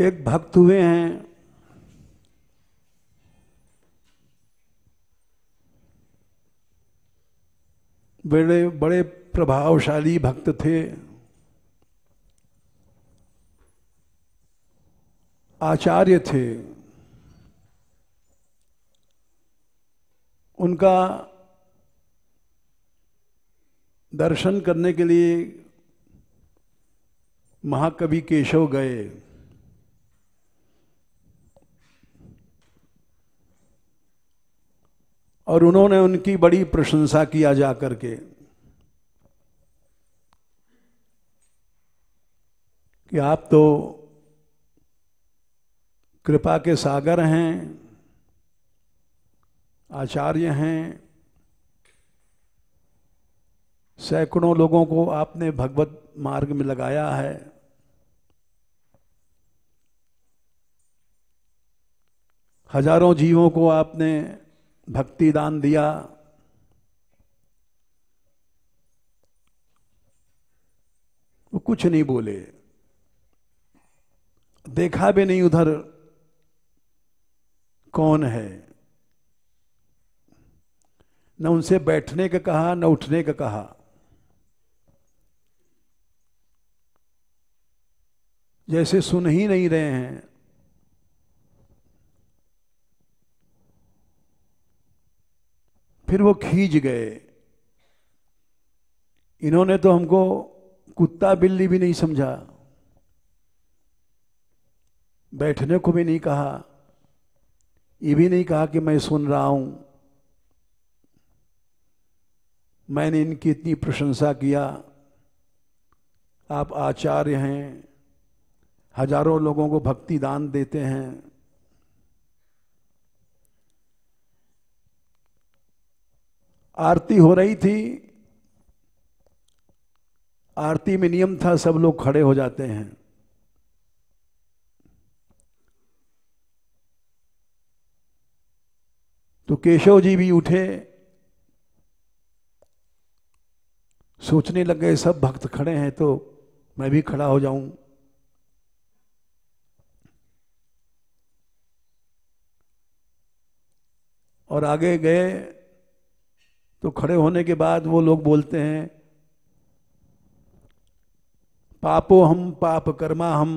एक भक्त हुए हैं बड़े बड़े प्रभावशाली भक्त थे आचार्य थे उनका दर्शन करने के लिए महाकवि केशव गए और उन्होंने उनकी बड़ी प्रशंसा किया जा करके कि आप तो कृपा के सागर हैं आचार्य हैं सैकड़ों लोगों को आपने भगवत मार्ग में लगाया है हजारों जीवों को आपने भक्ति दान दिया वो कुछ नहीं बोले देखा भी नहीं उधर कौन है न उनसे बैठने का कहा न उठने का कहा जैसे सुन ही नहीं रहे हैं फिर वो खींच गए इन्होंने तो हमको कुत्ता बिल्ली भी नहीं समझा बैठने को भी नहीं कहा ये भी नहीं कहा कि मैं सुन रहा हूं मैंने इनकी इतनी प्रशंसा किया आप आचार्य हैं हजारों लोगों को भक्ति दान देते हैं आरती हो रही थी आरती में नियम था सब लोग खड़े हो जाते हैं तो केशव जी भी उठे सोचने लग गए सब भक्त खड़े हैं तो मैं भी खड़ा हो जाऊं और आगे गए तो खड़े होने के बाद वो लोग बोलते हैं पापो हम पाप कर्मा हम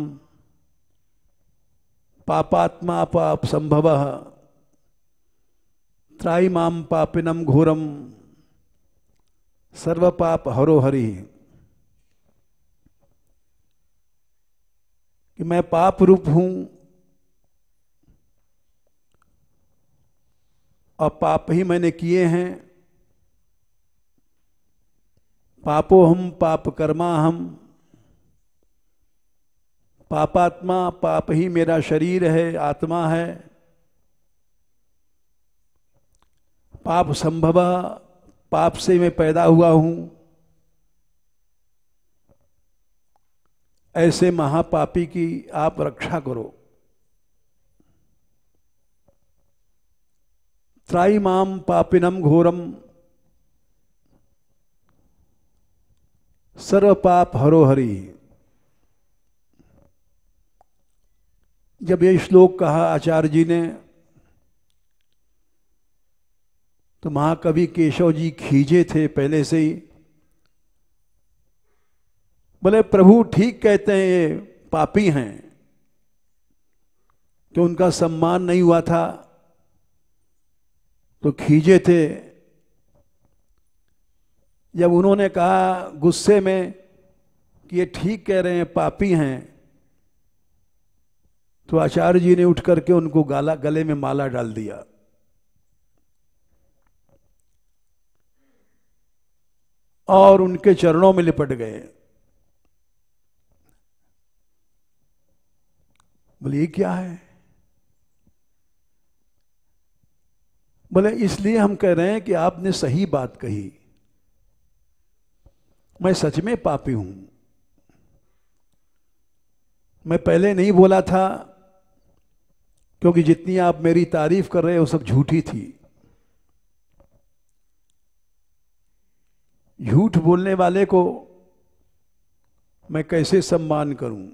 पापात्मा पाप संभव त्राई माम पापिनम घोरम सर्व पाप हरो हरि कि मैं पाप रूप हूं और पाप ही मैंने किए हैं पापो हम पाप कर्मा हम पापात्मा पाप ही मेरा शरीर है आत्मा है पाप संभव पाप से मैं पैदा हुआ हूं ऐसे महापापी की आप रक्षा करो त्राई माम पापिनम घोरम सर्व पाप हरोहरी जब ये श्लोक कहा आचार्य जी ने तो महाकवि केशव जी खींचे थे पहले से ही बोले प्रभु ठीक कहते हैं ये पापी हैं कि तो उनका सम्मान नहीं हुआ था तो खींचे थे जब उन्होंने कहा गुस्से में कि ये ठीक कह रहे हैं पापी हैं तो आचार्य जी ने उठ करके उनको गाला गले में माला डाल दिया और उनके चरणों में लिपट गए बोले ये क्या है बोले इसलिए हम कह रहे हैं कि आपने सही बात कही मैं सच में पापी हूं मैं पहले नहीं बोला था क्योंकि जितनी आप मेरी तारीफ कर रहे हैं वो सब झूठी थी झूठ बोलने वाले को मैं कैसे सम्मान करूं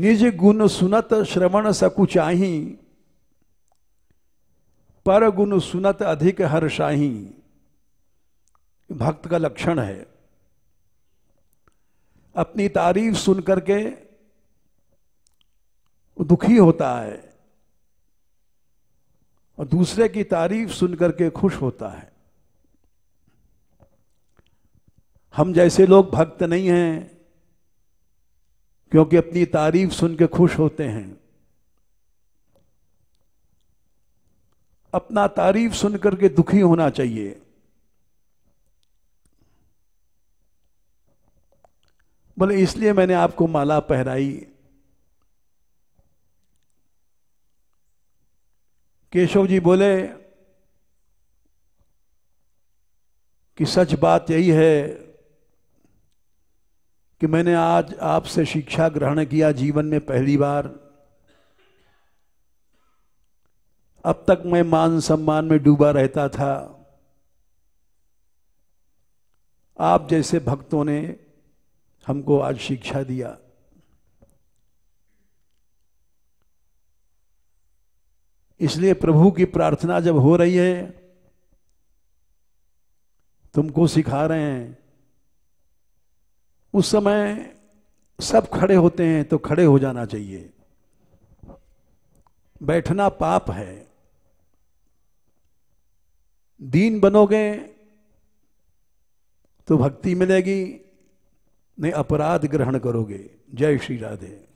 निज गुण सुनत श्रवण सकुचाही पर गुण सुनत अधिक हर्षाही भक्त का लक्षण है अपनी तारीफ सुन करके दुखी होता है और दूसरे की तारीफ सुन करके खुश होता है हम जैसे लोग भक्त नहीं हैं क्योंकि अपनी तारीफ सुन के खुश होते हैं अपना तारीफ सुनकर के दुखी होना चाहिए बोले इसलिए मैंने आपको माला पहराई केशव जी बोले कि सच बात यही है कि मैंने आज आपसे शिक्षा ग्रहण किया जीवन में पहली बार अब तक मैं मान सम्मान में डूबा रहता था आप जैसे भक्तों ने हमको आज शिक्षा दिया इसलिए प्रभु की प्रार्थना जब हो रही है तुमको सिखा रहे हैं उस समय सब खड़े होते हैं तो खड़े हो जाना चाहिए बैठना पाप है दीन बनोगे तो भक्ति मिलेगी नहीं अपराध ग्रहण करोगे जय श्री राधे